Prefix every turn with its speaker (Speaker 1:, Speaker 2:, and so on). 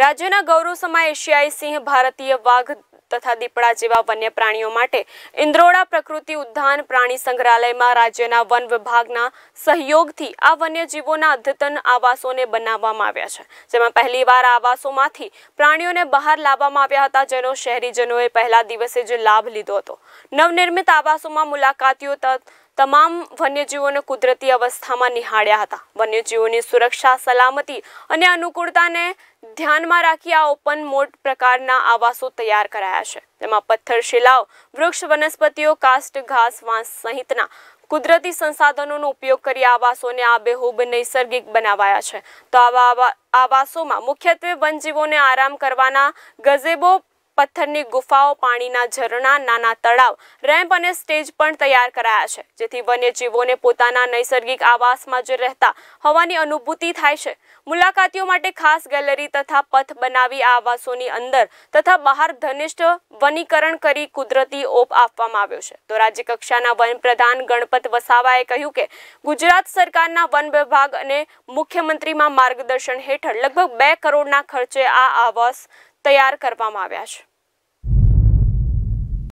Speaker 1: રાજ્યના ગૌરવ સમાય એશિયાઈ સિંહ ભારતીય વાઘ તથા દીપડા જેવા વન્ય પ્રાણીઓ માટે ઇન્દ્રોડા પ્રકૃતિ ઉદ્યાન પ્રાણી સંગ્રહાલયમાં રાજ્યના વન વિભાગના સહયોગથી આ વન્યજીવોના અદ્યતન આવાસોને બનાવવામાં આવ્યા છે જેમાં પહેલીવાર આવાસોમાંથી પ્રાણીઓને બહાર લાવવામાં આવ્યા હતા જેનો શહેરીજનોએ પહેલા દિવસે જ લાભ લીધો હતો નવનિર્મિત આવાસોમાં મુલાકાતીઓ તમામ વન્યજીવોને કુદરતી અવસ્થામાં નિહાળ્યા હતા વન્યજીવોની સુરક્ષા સલામતી અને અનુકૂળતાને ધ્યાનમાં રાખી આ ઓપન મોડ પ્રકારના આવાસો તૈયાર કરાયા છે તેમાં પથ્થર શિલાઓ વૃક્ષ વનસ્પતિઓ કાસ્ટ ઘાસ વાંસ સહિતના કુદરતી સંસાધનોનો ઉપયોગ કરી આવાસોને આબેહૂબ નૈસર્ગિક બનાવાયા છે તો આવા આવાસોમાં મુખ્યત્વે વનજીવોને આરામ કરવાના ગઝેબો પથ્થરની ગુફાઓ પાણીના ઝરણા નાના તળાવ રેમ્પ અને સ્ટેજ પણ તૈયાર કરાયા છે જેથી વન્યજીવોને પોતાના નૈસર્ગિક આવાસમાં જે રહેતા હોવાની અનુભૂતિ થાય છે મુલાકાતીઓ માટે ખાસ ગેલેરી તથા પથ બનાવી આવાસોની અંદર તથા બહાર ઘનિષ્ઠ વનીકરણ કરી કુદરતી ઓપ આપવામાં આવ્યો છે તો રાજ્યકક્ષાના વનપ્રધાન ગણપત વસાવાએ કહ્યું કે ગુજરાત સરકારના વન વિભાગ અને મુખ્યમંત્રીમાં માર્ગદર્શન હેઠળ લગભગ બે કરોડના ખર્ચે આ આવાસ તૈયાર કરવામાં આવ્યા છે